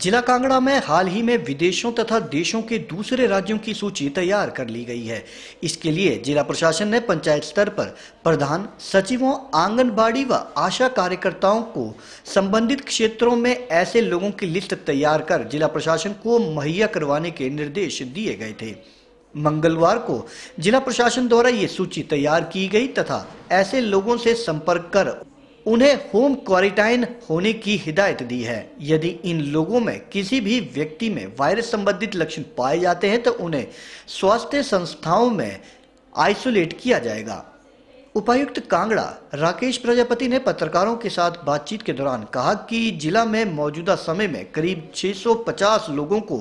जिला कांगड़ा में हाल ही में विदेशों तथा देशों के दूसरे राज्यों की सूची तैयार कर ली गई है इसके लिए जिला प्रशासन ने पंचायत स्तर पर प्रधान सचिवों आंगनबाड़ी व आशा कार्यकर्ताओं को संबंधित क्षेत्रों में ऐसे लोगों की लिस्ट तैयार कर जिला प्रशासन को मुहैया करवाने के निर्देश दिए गए थे मंगलवार को जिला प्रशासन द्वारा ये सूची तैयार की गई तथा ऐसे लोगों से संपर्क कर उन्हें होम क्वारंटाइन होने की हिदायत दी है यदि इन लोगों में किसी भी व्यक्ति में वायरस संबंधित लक्षण पाए जाते हैं तो उन्हें स्वास्थ्य संस्थाओं में आइसोलेट किया जाएगा उपायुक्त कांगड़ा राकेश प्रजापति ने पत्रकारों के साथ बातचीत के दौरान कहा कि जिला में मौजूदा समय में करीब 650 लोगों को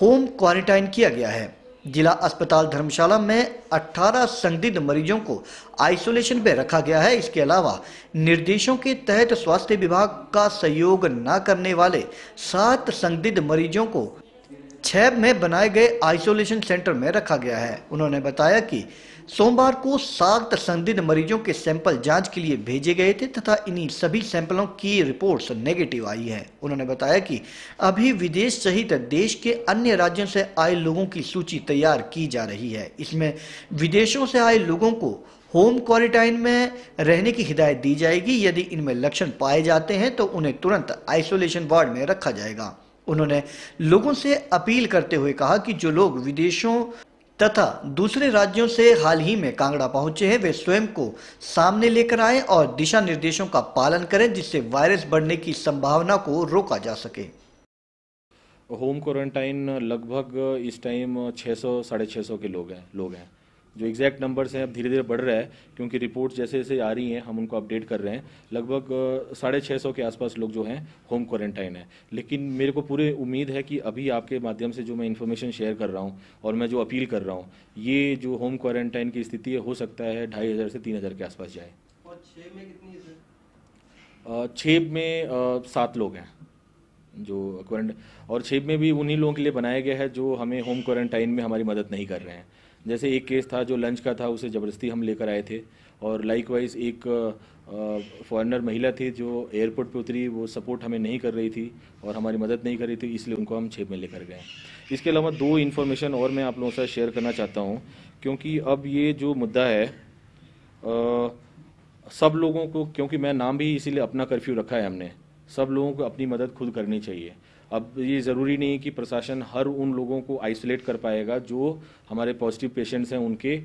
होम क्वारंटाइन किया गया है जिला अस्पताल धर्मशाला में 18 संदिग्ध मरीजों को आइसोलेशन में रखा गया है इसके अलावा निर्देशों के तहत स्वास्थ्य विभाग का सहयोग न करने वाले सात संदिग्ध मरीजों को छह में बनाए गए आइसोलेशन सेंटर में रखा गया है उन्होंने बताया कि सोमवार को सात संदिग्ध मरीजों के सैंपल जांच के लिए भेजे गए थे तथा इन्हीं सभी सैंपलों की रिपोर्ट्स नेगेटिव आई है उन्होंने बताया कि अभी विदेश सहित देश के अन्य राज्यों से आए लोगों की सूची तैयार की जा रही है इसमें विदेशों से आए लोगों को होम क्वारंटाइन में रहने की हिदायत दी जाएगी यदि इनमें लक्षण पाए जाते हैं तो उन्हें तुरंत आइसोलेशन वार्ड में रखा जाएगा उन्होंने लोगों से अपील करते हुए कहा कि जो लोग विदेशों तथा दूसरे राज्यों से हाल ही में कांगड़ा पहुंचे हैं वे स्वयं को सामने लेकर आए और दिशा निर्देशों का पालन करें जिससे वायरस बढ़ने की संभावना को रोका जा सके होम क्वारंटाइन लगभग इस टाइम 600 सौ साढ़े छः के लोग हैं लोग हैं जो एग्जैक्ट नंबर्स हैं अब धीरे धीरे बढ़ रहा है क्योंकि रिपोर्ट्स जैसे जैसे आ रही हैं हम उनको अपडेट कर रहे हैं लगभग साढ़े छः सौ के आसपास लोग जो हैं होम क्वारंटाइन है लेकिन मेरे को पूरे उम्मीद है कि अभी आपके माध्यम से जो मैं इन्फॉर्मेशन शेयर कर रहा हूँ और मैं जो अपील कर रहा हूँ ये जो होम क्वारंटाइन की स्थिति है हो सकता है ढाई हज़ार से तीन हज़ार के आसपास जाए छेब में सात लोग हैं जो क्वारंट और छेब में भी उन्हीं लोगों के लिए बनाया गया है जो हमें होम क्वारंटाइन में हमारी मदद नहीं कर रहे हैं जैसे एक केस था जो लंच का था उसे ज़बरदस्ती हम लेकर आए थे और लाइक वाइज एक फॉरनर महिला थी जो एयरपोर्ट पे उतरी वो सपोर्ट हमें नहीं कर रही थी और हमारी मदद नहीं कर रही थी इसलिए उनको हम छेप में लेकर गए इसके अलावा दो इन्फॉर्मेशन और मैं आप लोगों से शेयर करना चाहता हूँ क्योंकि अब ये जो मुद्दा है आ, सब लोगों को क्योंकि मैं नाम भी इसीलिए अपना कर्फ्यू रखा है हमने सब लोगों को अपनी मदद खुद करनी चाहिए अब ये ज़रूरी नहीं कि प्रशासन हर उन लोगों को आइसोलेट कर पाएगा जो हमारे पॉजिटिव पेशेंट्स हैं उनके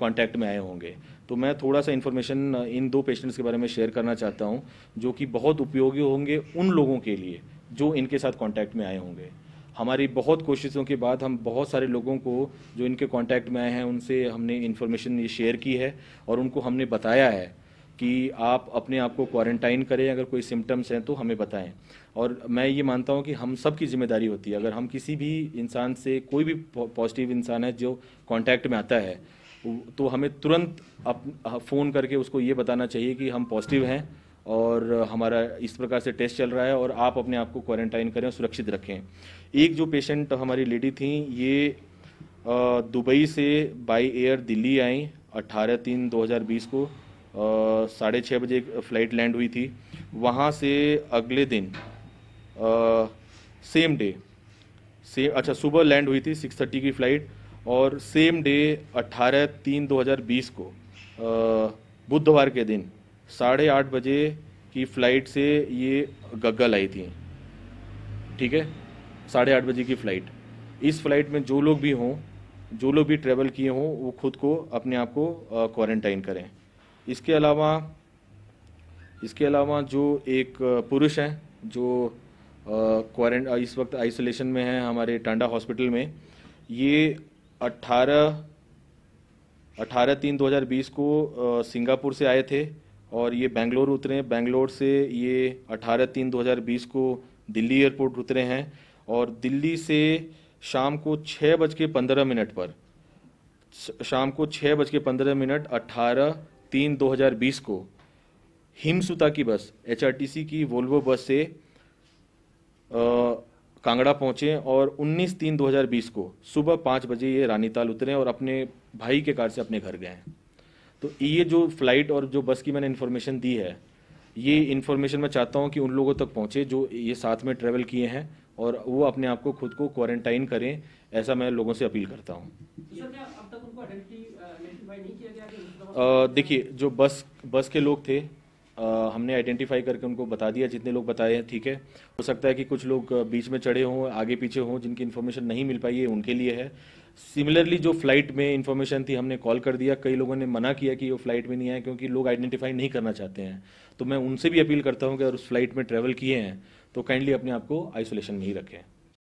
कांटेक्ट में आए होंगे तो मैं थोड़ा सा इन्फॉर्मेशन इन दो पेशेंट्स के बारे में शेयर करना चाहता हूँ जो कि बहुत उपयोगी होंगे उन लोगों के लिए जो इनके साथ कांटेक्ट में आए होंगे हमारी बहुत कोशिशों के बाद हम बहुत सारे लोगों को जो इनके कांटेक्ट में आए हैं उनसे हमने इन्फॉर्मेशन ये शेयर की है और उनको हमने बताया है कि आप अपने आप को क्वारंटाइन करें अगर कोई सिम्टम्स हैं तो हमें बताएं और मैं ये मानता हूँ कि हम सब की जिम्मेदारी होती है अगर हम किसी भी इंसान से कोई भी पॉजिटिव इंसान है जो कांटेक्ट में आता है तो हमें तुरंत अप फ़ोन करके उसको ये बताना चाहिए कि हम पॉजिटिव हैं और हमारा इस प्रकार से टेस्ट चल रहा है और आप अपने आप को क्वारंटाइन करें और सुरक्षित रखें एक जो पेशेंट हमारी लेडी थी ये दुबई से बाई एयर दिल्ली आई 18 तीन 2020 को साढ़े छः बजे फ़्लाइट लैंड हुई थी वहाँ से अगले दिन आ, सेम डे से अच्छा सुबह लैंड हुई थी सिक्स थर्टी की फ़्लाइट और सेम डे अट्ठारह तीन दो हज़ार बीस को बुधवार के दिन साढ़े आठ बजे की फ़्लाइट से ये गग्गल आई थी ठीक है साढ़े आठ बजे की फ़्लाइट इस फ़्लाइट में जो लोग भी हों जो लोग भी ट्रैवल किए हों वो खुद को अपने आप को क्वारंटाइन करें इसके अलावा इसके अलावा जो एक पुरुष हैं जो क्वारंट इस वक्त आइसोलेशन में हैं हमारे टांडा हॉस्पिटल में ये 18 18 तीन 2020 को सिंगापुर से आए थे और ये बेंगलोर उतरे हैं बेंगलोर से ये 18 तीन 2020 को दिल्ली एयरपोर्ट उतरे हैं और दिल्ली से शाम को छः बज के पंद्रह मिनट पर शाम को छः बज के पंद्रह मिनट अट्ठारह तीन 2020 को हिमसुता की बस एचआरटीसी की वोल्वो बस से कांगड़ा पहुंचे और 19 तीन 2020 को सुबह पाँच बजे ये रानीताल उतरे और अपने भाई के कार से अपने घर गए तो ये जो फ्लाइट और जो बस की मैंने इन्फॉर्मेशन दी है ये इन्फॉर्मेशन मैं चाहता हूँ कि उन लोगों तक पहुँचे जो ये साथ में ट्रेवल किए हैं और वो अपने आप को खुद को क्वारंटाइन करें ऐसा मैं लोगों से अपील करता हूँ uh, देखिए जो बस बस के लोग थे आ, हमने आइडेंटिफाई करके उनको बता दिया जितने लोग बताए हैं ठीक है हो सकता है कि कुछ लोग बीच में चढ़े हों आगे पीछे हों जिनकी इन्फॉर्मेशन नहीं मिल पाई है उनके लिए है सिमिलरली जो फ्लाइट में इन्फॉर्मेशन थी हमने कॉल कर दिया कई लोगों ने मना किया कि वो फ्लाइट में नहीं आए क्योंकि लोग आइडेंटिफाई नहीं करना चाहते हैं तो मैं उनसे भी अपील करता हूँ कि अगर उस फ्लाइट में ट्रेवल किए हैं तो काइंडली अपने आप को आइसोलेशन में ही रखें